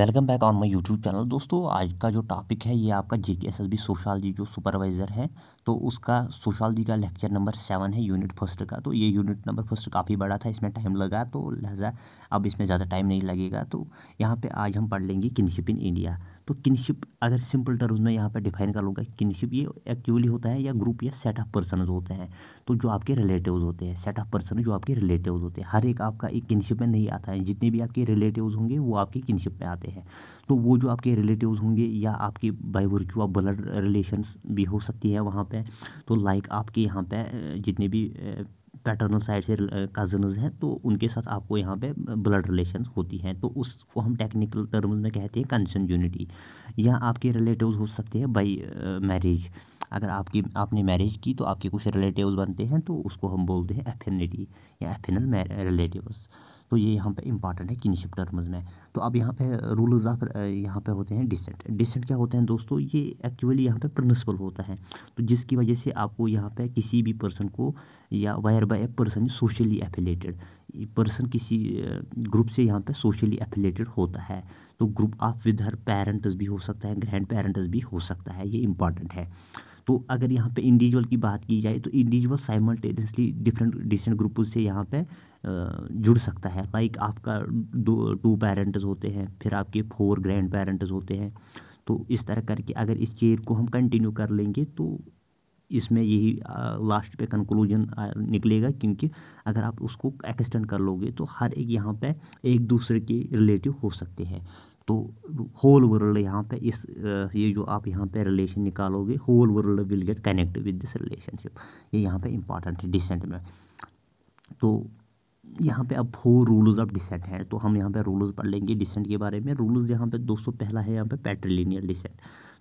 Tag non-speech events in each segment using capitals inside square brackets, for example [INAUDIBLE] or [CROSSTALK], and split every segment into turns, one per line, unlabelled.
welcome back on my YouTube channel दोस्तों आज का जो टॉपिक है ये आपका जे के एस एस बी सोशालजी जो सुपरवाइज़र है तो उसका सोशालजी का लेक्चर नंबर सेवन है यूनिट फर्स्ट का तो ये यूनिट नंबर फर्स्ट काफ़ी बड़ा था इसमें टाइम लगा तो लहजा अब इसमें ज़्यादा टाइम नहीं लगेगा तो यहाँ पे आज हम पढ़ लेंगे किनशिप इन इंडिया तो किनशिप अगर सिंपल टर्म्स में यहाँ पर डिफाइन कर लूँगा किनशिप ये एक्चुअली होता है या ग्रुप या सेट ऑफ पर्सन होते हैं तो जो आपके रिलेटिव्स होते हैं सेट ऑफ पर्सन जो आपके रिलेटिव्स होते हैं हर एक आपका एक किनशिप में नहीं आता है जितने भी आपके रिलेटिव्स होंगे वो आपके किनशिप में आते हैं तो वो जो आपके रिलेटिव्स होंगे या आपके by virtue of blood relation भी हो सकती है वहाँ पर तो लाइक आपके यहाँ पर जितने भी पैटर्नल साइड से कज़न्स हैं तो उनके साथ आपको यहाँ पे ब्लड रिलेशन होती हैं तो उसको हम टेक्निकल टर्म्स में कहते हैं कंसनजूनिटी या आपके रिलेटिव्स हो सकते हैं बाई मैरिज अगर आपकी आपने मैरिज की तो आपके कुछ रिलेटिव्स बनते हैं तो उसको हम बोलते हैं एफिनिटी या एफिनल रिलेटिव्स तो ये यहाँ पे इंपॉर्टेंट है किनशिप टर्म्स में तो अब यहाँ पे रूल्स ऑफ यहाँ पे होते हैं डिसेंट डिसेंट क्या होते हैं दोस्तों ये एक्चुअली यहाँ पे प्रिंसिपल होता है तो जिसकी वजह से आपको यहाँ पे किसी भी पर्सन को या वायर by a person socially affiliated person किसी ग्रुप से यहाँ पे सोशली एफिलेटेड होता है तो group of with her parents भी हो सकता है ग्रैंड पेरेंट्स भी हो सकता है ये इंपॉर्टेंट है तो अगर यहाँ पे इंडिविजुअल की बात की जाए तो individual simultaneously different descent group से यहाँ पे जुड़ सकता है लाइक आपका दो टू पेरेंट्स होते हैं फिर आपके फोर ग्रैंड पेरेंट्स होते हैं तो इस तरह करके अगर इस चेयर को हम कंटिन्यू कर लेंगे तो इसमें यही लास्ट पे कंक्लूजन निकलेगा क्योंकि अगर आप उसको एक्सटेंड कर लोगे तो हर एक यहाँ पे एक दूसरे के रिलेटिव हो सकते हैं तो होल वर्ल्ड यहाँ पे इस ये जो आप यहाँ पे रिलेशन निकालोगे whole world will get connect with this relationship ये यहाँ पे इंपॉर्टेंट है डिसेंट में तो यहाँ पे अब फोर रूल्स ऑफ डिसेंट हैं तो हम यहाँ पे रूल्स पढ़ लेंगे डिसेंट के बारे में रूल्स यहाँ पे दोस्तों पहला है यहाँ पे पैट्रिलिनियर डिसेंट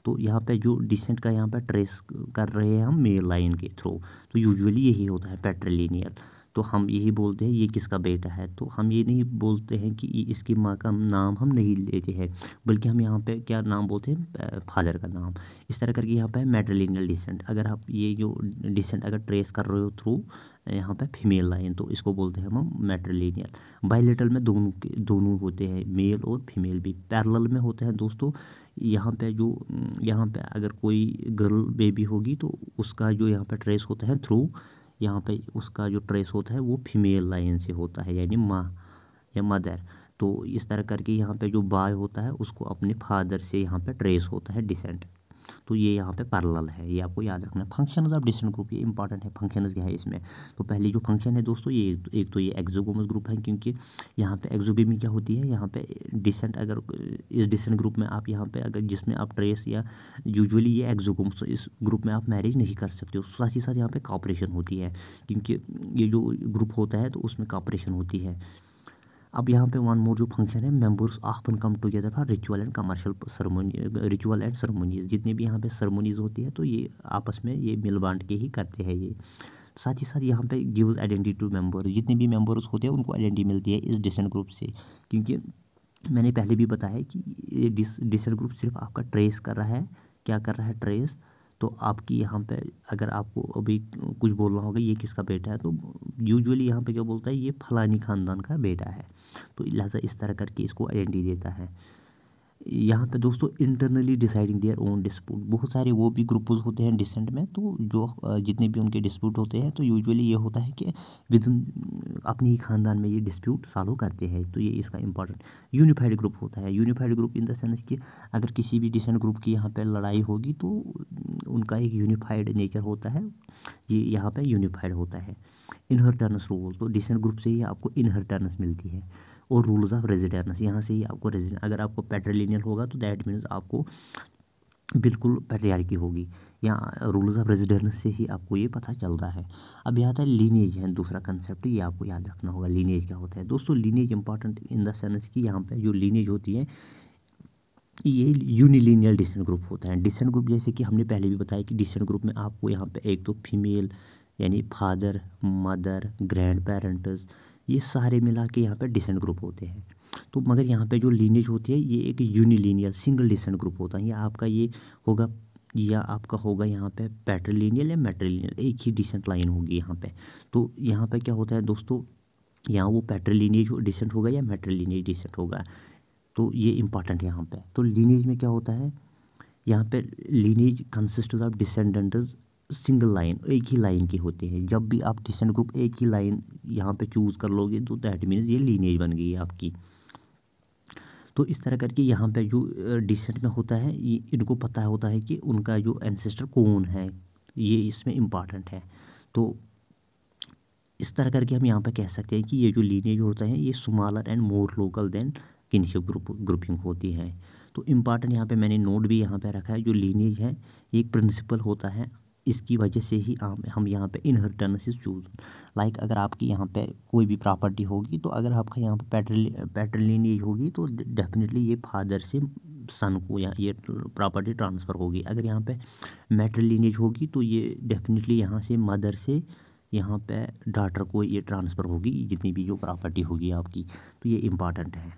तो यहाँ पे जो डिसेंट का यहाँ पे ट्रेस कर रहे हैं हम मेल लाइन के थ्रू तो यूजुअली यही होता है पैट्रिलिनियर तो हम यही बोलते हैं ये किसका बेटा है तो हम ये नहीं बोलते हैं कि इसकी माँ का नाम हम नहीं लेते हैं बल्कि हम यहाँ पे क्या नाम बोलते हैं फादर का नाम इस तरह करके यहाँ पे मेट्रलिनियल डिसेंट अगर आप ये जो डिसेंट अगर ट्रेस कर रहे हो थ्रू यहाँ पे फीमेल लाइन तो इसको बोलते हैं हम मेट्रलिनियल बाइलेटरल में दोनों के दोनों होते हैं मेल और फीमेल भी पैरल में होते हैं दोस्तों यहाँ पे जो यहाँ पे अगर कोई गर्ल बेबी होगी तो उसका जो यहाँ पे ट्रेस होता है थ्रू यहाँ पे उसका जो ट्रेस होता है वो फीमेल लाइन से होता है यानी माँ या मदर तो इस तरह करके यहाँ पे जो बाय होता है उसको अपने फादर से यहाँ पे ट्रेस होता है डिसेंट तो ये यहाँ पे पैरेलल है ये आपको याद रखना है फंक्शन ऑफ डिसेंट ग्रुप ये इंपॉर्टेंट है फंक्शन क्या है इसमें तो पहले जो फंक्शन है दोस्तों ये एक तो, तो ये एक्जोगोमस ग्रुप है क्योंकि यहाँ पे एक्जोबी में क्या होती है यहाँ पे डिसेंट अगर इस डिसेंट ग्रुप में आप यहाँ पे अगर जिसमें आप ट्रेस या यूजुअली ये एक्जोगोम्स तो इस ग्रुप में आप मैरिज नहीं कर सकते हो साथ ही साथ यहाँ पे कॉपरेशन होती है क्योंकि ये जो ग्रुप होता है तो उसमें कॉपरेशन होती है अब यहाँ पे वन मोर जो फंक्शन है members often come together for ritual and commercial ceremony ritual and ceremonies जितनी भी यहाँ पे सरमोनीज होती है तो ये आपस में ये मिल बांट के ही करते हैं ये साथ ही साथ यहाँ पे गिव्स आइडेंटिटी टू मेंबर जितने भी मेंबर्स होते हैं उनको आइडेंटिटी मिलती है इस डिसेंट ग्रुप से क्योंकि मैंने पहले भी बताया कि ये डिस डिसेंट ग्रुप सिर्फ आपका ट्रेस कर रहा है क्या कर रहा है ट्रेस तो आपकी यहाँ पे अगर आपको अभी कुछ बोलना होगा ये किसका बेटा है तो यूजुअली यहाँ पे क्या बोलता है ये फलानी ख़ानदान का बेटा है तो लिहाजा इस तरह करके इसको आइडेंटी देता है यहाँ पे दोस्तों internally deciding their own dispute बहुत सारे वो भी ग्रुप्स होते हैं डिसेंट में तो जो जितने भी उनके डिस्प्यूट होते हैं तो यूजुअली ये होता है कि विद अपने ही ख़ानदान में ये डिस्प्यूट सॉल्व करते हैं तो ये इसका इंपॉर्टेंट यूनिफाइड ग्रुप होता है यूनिफाइड ग्रुप इन देंस कि अगर किसी भी डिसेंट ग्रुप की यहाँ पर लड़ाई होगी तो उनका एक यूनिफाइड नेचर होता है ये यहाँ पर यूनिफाइड होता है इनहेरिटेंस रूल तो डिसेंट ग्रुप से ही आपको इनहेरिटेंस मिलती है और रूल्स ऑफ रेजिडेंस यहाँ से ही आपको रेजिडेंस अगर आपको पेट्रिलिनियल होगा तो दैट मीन्स आपको बिल्कुल पेट्रियार की होगी या रूल्स ऑफ रेजिडेंस से ही आपको ये पता चलता है अब यह आता है लीनेज है दूसरा कंसेप्ट ये आपको याद रखना होगा लीनेज क्या होता है दोस्तों लीनेज इंपॉर्टेंट इन देंस कि यहाँ पर जो लीनेज होती है ये यूनिलीनियल डिसेंट ग्रुप होता है डिसेंट ग्रुप जैसे कि हमने पहले भी बताया कि डिसेंट ग्रुप में आपको यहाँ पे एक तो फीमेल यानी फादर मदर ग्रैंड पेरेंट्स ये सारे मिला के यहाँ पर डिसेंट ग्रुप होते हैं तो मगर यहाँ पे जो लीनेज होती है ये एक यूनिलीनियल सिंगल डिसेंट ग्रुप होता है या आपका ये होगा या आपका होगा यहाँ पे पैट्रिलीनियल या मेट्रिलीनियल एक ही डिसेंट लाइन होगी यहाँ पे तो यहाँ पे क्या होता है दोस्तों यहाँ वो पैट्रिलीनियज डिसेंट होगा या मेट्रिलीनियज डिसेंट होगा तो ये इंपॉर्टेंट यहाँ पर तो लीनेज में क्या होता है यहाँ पर lineage consist of descendants single line एक ही लाइन के होते हैं जब भी आप डिसेंट ग्रुप एक ही लाइन यहाँ पे चूज़ कर लोगे तो दैट मीन्स ये लीनेज बन गई है आपकी तो इस तरह करके यहाँ पे जो डिसेंट में होता है ये इनको पता होता है कि उनका जो एनसेस्टर कौन है ये इसमें इम्पॉर्टेंट है तो इस तरह करके हम यहाँ पर कह सकते हैं कि ये जो लीनेज होता है ये smaller and more local than kinship group grouping होती है तो इम्पॉर्टेंट यहाँ पे मैंने नोट भी यहाँ पे रखा है जो लीनेज है ये एक प्रिंसिपल होता है इसकी वजह से ही हम यहाँ पे इनहेरिटेंस इज़ चूज लाइक अगर आपकी यहाँ पे कोई भी प्रॉपर्टी होगी तो अगर आपका यहाँ पे पैटर्न पैट्रलिनी होगी तो डेफिनेटली ये फादर से सन को या ये प्रॉपर्टी ट्रांसफ़र होगी अगर यहाँ पे लीनेज होगी तो ये डेफिनेटली यहाँ से मदर से यहाँ पे डाटर को ये ट्रांसफ़र होगी जितनी भी जो प्रॉपर्टी होगी आपकी तो ये इम्पॉर्टेंट है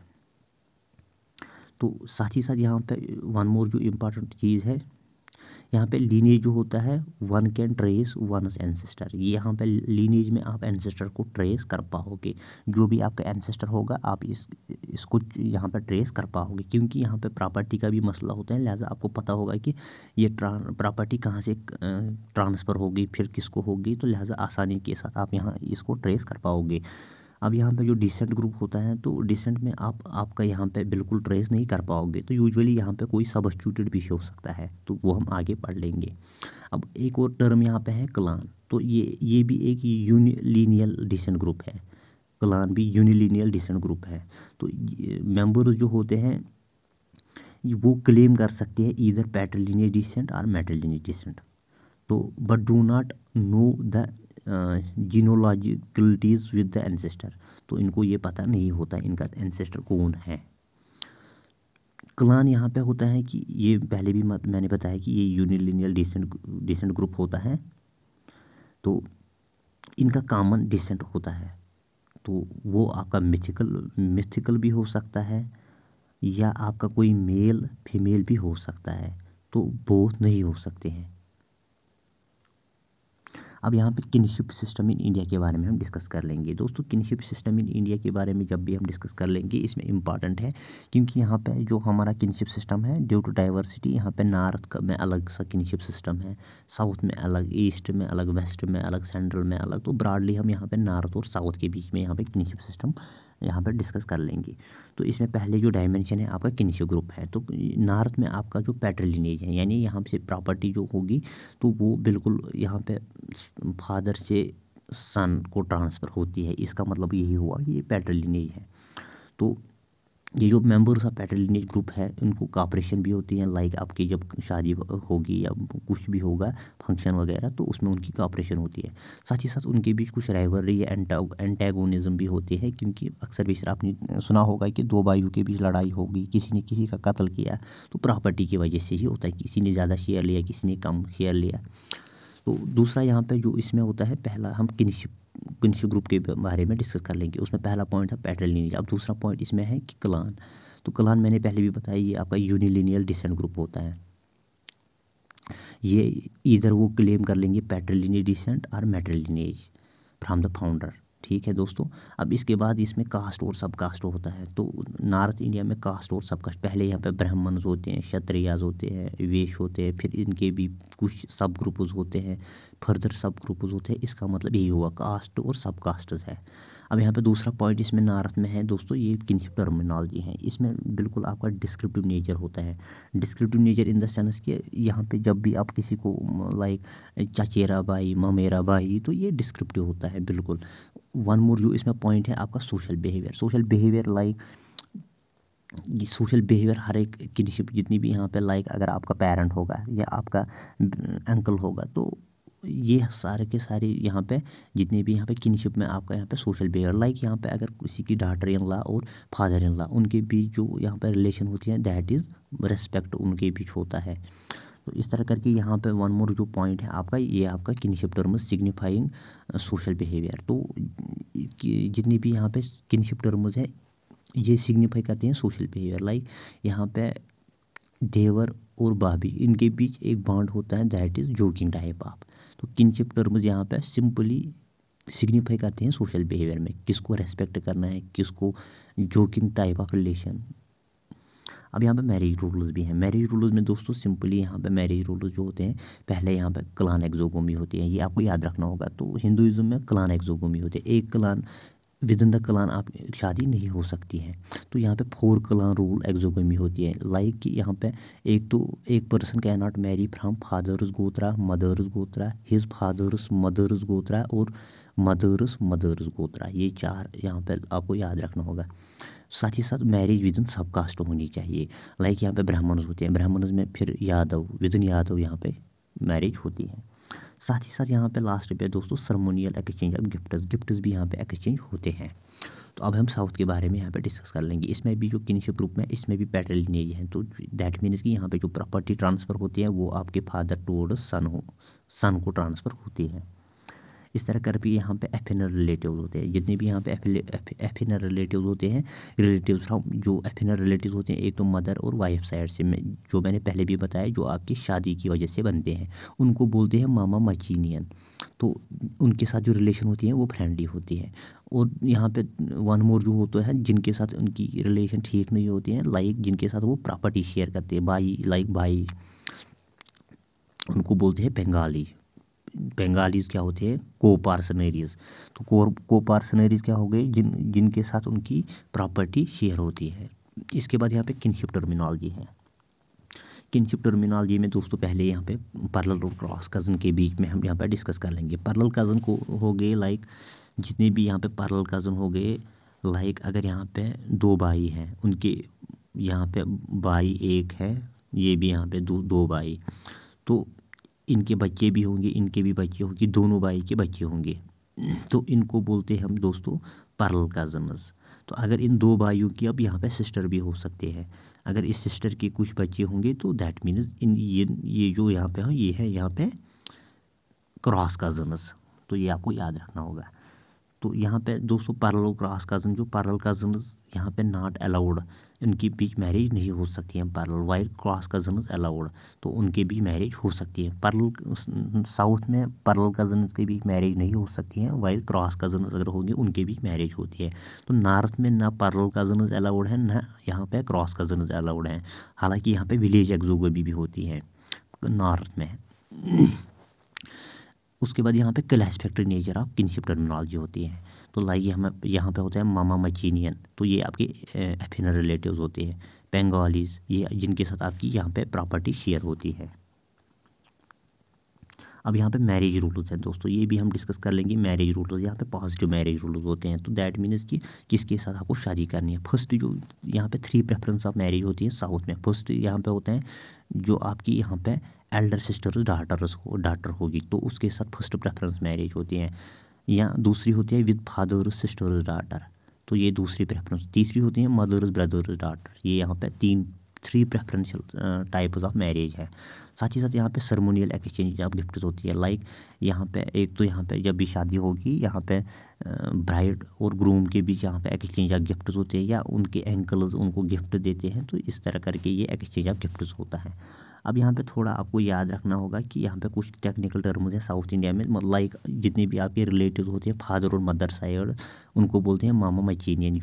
तो साथ ही साथ यहाँ पे वन मोर जो इम्पॉर्टेंट चीज़ है यहाँ पे लीनेज जो होता है one can trace one ancestor ये यहाँ पे लीनेज में आप एनसेस्टर को ट्रेस कर पाओगे जो भी आपका एनसेस्टर होगा आप इस इसको यहाँ पर ट्रेस कर पाओगे क्योंकि यहाँ पे प्रॉपर्टी का भी मसला होता है लिहाजा आपको पता होगा कि ये प्रॉपर्टी कहाँ से ट्रांसफ़र होगी फिर किसको होगी तो लिहाजा आसानी के साथ आप यहाँ इसको ट्रेस कर पाओगे अब यहाँ पे जो डिसेंट ग्रुप होता है तो डिसेंट में आप आपका यहाँ पे बिल्कुल ट्रेस नहीं कर पाओगे तो यूजुअली यहाँ पे कोई सबस्टिट्यूट भी हो सकता है तो वो हम आगे पढ़ लेंगे अब एक और टर्म यहाँ पे है क्लान तो ये ये भी एक यूनिलीनियल डिसेंट ग्रुप है क्लान भी यूनिलीनियल डिसेंट ग्रुप है तो मेम्बर्स जो होते हैं वो क्लेम कर सकते हैं इधर पैट्रलिनियस डिसेंट और मेटलिनियस डिसेंट तो but do not know the genealogical ties with the ancestor तो इनको ये पता नहीं होता इनका एनसेस्टर कौन है क्लान यहाँ पे होता है कि ये पहले भी मैंने बताया कि ये यूनिलिनियल डिसेंट डिसेंट ग्रुप होता है तो इनका कॉमन डिसेंट होता है तो वो आपका मिथिकल मिथिकल भी हो सकता है या आपका कोई मेल फीमेल भी हो सकता है तो बोथ नहीं हो सकते हैं अब यहाँ पे किनशिप सिस्टम इन इंडिया के बारे में हम डिस्कस कर लेंगे दोस्तों किनशिप सिस्टम इन इंडिया के बारे में जब भी हम डिस्कस कर लेंगे इसमें इंपॉर्टेंट है क्योंकि यहाँ पर जो हमारा किनशिप सिस्टम है ड्यू टू डाइवर्सिटी यहाँ पर नॉर्थ में अलग सा किनशिप सिस्टम है साउथ में अलग ईस्ट में अलग वेस्ट में अलग सेंट्रल में अलग तो ब्रॉडली हम यहाँ पर नॉर्थ और साउथ के बीच में यहाँ पर किनशिप सिस्टम यहाँ पर डिस्कस कर लेंगे तो इसमें पहले जो डायमेंशन है आपका किनिशियो ग्रुप है तो नॉर्थ में आपका जो पैट्रलिनेज है यानी यहाँ से प्रॉपर्टी जो होगी तो वो बिल्कुल यहाँ पे फादर से सन को ट्रांसफ़र होती है इसका मतलब यही हुआ कि ये पैट्रलिनेज है तो ये जो मेंबर्स ऑफ पैट्रलिनेज ग्रुप है उनको कॉपरेशन भी होती है लाइक आपकी जब शादी होगी या कुछ भी होगा फंक्शन वगैरह तो उसमें उनकी कॉपरेशन होती है साथ ही साथ उनके बीच कुछ राइवलरी या एंटेगोनिज्म भी होते हैं क्योंकि अक्सर बेशर आपने सुना होगा कि दो भाइयों के बीच लड़ाई होगी किसी ने किसी का कत्ल किया तो प्रॉपर्टी की वजह से ही होता है किसी ने ज़्यादा शेयर लिया किसी ने कम शेयर लिया तो दूसरा यहाँ पर जो इसमें होता है पहला हम किनशिप किसी ग्रुप के बारे में डिस्कस कर लेंगे उसमें पहला पॉइंट था लीनेज अब दूसरा पॉइंट इसमें है कि क्लान तो क्लान मैंने पहले भी बताया ये आपका यूनिलिनियल डिसेंट ग्रुप होता है ये इधर वो क्लेम कर लेंगे लीनेज डिसेंट और लीनेज फ्राम द फाउंडर ठीक है दोस्तों अब इसके बाद इसमें कास्ट और सब कास्ट होता है तो नॉर्थ इंडिया में कास्ट और सब कास्ट पहले यहाँ पे ब्राह्मण होते हैं क्षत्रियाज होते हैं वेश होते हैं फिर इनके भी कुछ सब ग्रुप्स होते हैं फर्दर सब ग्रुप्स होते हैं इसका मतलब यही हुआ कास्ट और सब कास्ट है अब यहाँ पे दूसरा पॉइंट इसमें नारथ में है दोस्तों ये किनशिप टर्मिनोलॉजी है इसमें बिल्कुल आपका डिस्क्रिप्टिव नेचर होता है descriptive nature in the sense कि यहाँ पे जब भी आप किसी को लाइक चचेरा भाई ममेरा भाई तो ये डिस्क्रिप्टिव होता है बिल्कुल वन मोर यू इसमें पॉइंट है आपका social behaviour social behaviour like ये सोशल बिहेवियर हर एक किनशिप जितनी भी यहाँ पे लाइक अगर आपका पेरेंट होगा या आपका अंकल होगा तो ये सारे के सारे यहाँ पे जितने भी यहाँ पे किनशिप में आपका यहाँ पे सोशल बेयर लाइक यहाँ पे अगर किसी की डाटर इन ला और फादर इन ला उनके बीच जो यहाँ पे रिलेशन होती है दैट इज़ रेस्पेक्ट उनके बीच होता है तो इस तरह करके यहाँ पे वन मोर जो पॉइंट है आपका ये आपका kinship term signifying social behaviour तो जितने भी यहाँ पे किनशिप टर्म्स है ये सिग्निफाई करते हैं सोशल बिहेवियर लाइक यहाँ पे देवर और भाभी इनके बीच एक बॉन्ड होता है दैट इज़ जोकिंग टाइप आप तो किनशिप टर्म्स यहाँ पे सिंपली सिग्निफाई करते हैं सोशल बिहेवियर में किसको रेस्पेक्ट करना है किसको जोकिंग टाइप ऑफ रिलेशन अब यहाँ पे मैरिज रूल्स भी हैं मैरिज रूल्स में दोस्तों सिंपली यहाँ पे मैरिज रूल्स जो होते हैं पहले यहाँ पे क्लान एक्जोगोमी होती है ये आपको याद रखना होगा तो हिंदुज़म में क्लान एक्जोगोमी होती है एक clan within the clan आप शादी नहीं हो सकती है तो यहाँ पे फोर कलान रूल एक्जोगमी होती है लाइक कि यहाँ पे एक तो एक person can not marry from father's gotra mother's gotra his father's mother's gotra और मदर्स मदर्स गोत्रा ये चार यहाँ पे आपको याद रखना होगा साथ ही साथ मैरिज विद इन सब कास्ट होनी चाहिए लाइक यहाँ पे ब्राह्मण्स होते हैं ब्राह्मण्स में फिर यादव विद इन यादव यहाँ पे मैरिज होती है साथ ही साथ यहाँ पे लास्ट पे दोस्तों ceremonial exchange of gifts gifts भी यहाँ पे एक्सचेंज होते हैं तो अब हम साउथ के बारे में यहाँ पे डिस्कस कर लेंगे इसमें भी जो किनशिप ग्रुप में इसमें भी पैटर लिनेज है तो दैट मीन्स कि यहाँ पे जो प्रॉपर्टी ट्रांसफ़र होती है वो आपके फादर टूवर्ड सन हो सन को ट्रांसफ़र होती है इस तरह कर भी यहाँ पे एफिनर रिलेटिव होते हैं जितने भी यहाँ पे एफिनर रिलेटिव होते हैं रिलेटिव फ्राम जो एफिनर रिलेटिव होते हैं एक तो मदर और वाइफ साइड से जो मैंने पहले भी बताया जो आपकी शादी की वजह से बनते हैं उनको बोलते हैं मामा मचीनियन तो उनके साथ जो रिलेशन होती है वो फ्रेंडली होती है और यहाँ पे वन मोर जो होता है जिनके साथ उनकी रिलेशन ठीक नहीं होती है लाइक जिनके साथ वो प्रॉपर्टी शेयर करते हैं भाई लाइक भाई उनको बोलते हैं बंगाली बंगालीज़ क्या होते हैं को पार्सनरीज़ तो को को पार्सनरीज़ क्या हो गए जिन जिनके साथ उनकी प्रॉपर्टी शेयर होती है इसके बाद यहाँ पे किनशिप टर्मिनोलॉजी है किनशिप टर्मिनोलॉजी में दोस्तों पहले यहाँ पे पर्ल और क्रॉस कज़न के बीच में हम यहाँ पे डिस्कस कर लेंगे पर्ल कज़न को हो गए लाइक जितने भी यहाँ पे पर्ल कज़न हो गए लाइक अगर यहाँ पे दो भाई हैं उनके यहाँ पे भाई एक है ये भी यहाँ पे दो दो भाई तो इनके बच्चे भी होंगे इनके भी बच्चे होंगे दोनों भाई के बच्चे होंगे तो इनको बोलते हैं हम दोस्तों पर्ल कज़न्स तो अगर इन दो भाइयों की अब यहाँ पे सिस्टर भी हो सकते हैं अगर इस सिस्टर के कुछ बच्चे होंगे तो दैट मीन्स इन ये ये जो यहाँ पे हो ये है यहाँ पे क्रॉस कज़न्स तो ये आपको याद रखना होगा तो यहाँ पे दोस्तों पर्ल क्रॉस कज़न जो पर्ल कज़न्स यहाँ पे नॉट अलाउड इनके बीच मैरिज नहीं हो सकती है parallel while cross cousins allowed तो उनके बीच मैरिज हो सकती है पर्ल साउथ में पर्ल कज़न्स के बीच मैरिज नहीं हो सकती है वाइल क्रॉस कज़न्स अगर होगी उनके बीच मैरिज होती है तो नॉर्थ में ना पर्ल कज़न्स अलाउड है ना यहाँ पर क्रॉस कज़न्स अलाउड हैं हालाँकि यहाँ पर विलेज एग्जोगबी भी होती है नॉर्थ में [CLEARS THROAT] उसके बाद यहाँ पे classificatory nature of kinship terminology होती है तो लाइक हम यहाँ पे होता है मामा मचीनियन तो ये आपके एफिन रिलेटिव होते हैं बेंगालीज ये जिनके साथ आपकी यहाँ पे प्रॉपर्टी शेयर होती है अब यहाँ पे मैरिज रूल्स हैं दोस्तों ये भी हम डिस्कस कर लेंगे मैरिज रूल्स यहाँ पे पॉजिटिव मैरिज रूल्स होते हैं तो दैट मीनस कि किसके साथ आपको शादी करनी है फर्स्ट जो यहाँ पे थ्री प्रेफरेंस ऑफ मैरिज होती है साउथ में फर्स्ट यहाँ पे होते हैं जो आपकी यहाँ पे एल्डर सिस्टर्स डाटर्स हो डाटर होगी तो उसके साथ फर्स्ट प्रेफरेंस मैरिज होती है या दूसरी होती है विद फादर्स सिस्टर्स डाटर तो ये दूसरी प्रेफरेंस तीसरी होती है मदर्स ब्रदर्स डाटर ये यहाँ पे तीन three preferential types of marriage है साथ ही साथ यहाँ पे सरमोनियल एक्सचेंज ऑफ गिफ्ट होती है लाइक यहाँ पे एक तो यहाँ पे जब भी शादी होगी यहाँ पे ब्राइड और ग्रूम के बीच यहाँ पे एक्सचेंज ऑफ गिफ्ट होते हैं या उनके एंकल्स उनको गिफ्ट देते हैं तो इस तरह करके ये एक्सचेंज ऑफ गिफ्ट होता है अब यहाँ पे थोड़ा आपको याद रखना होगा कि यहाँ पे कुछ टेक्निकल टर्म्स हैं साउथ इंडिया में लाइक मतलब, जितने भी आपके रिलेटिव होते हैं फादर और मदर साइड उनको बोलते हैं मामा मचीनियन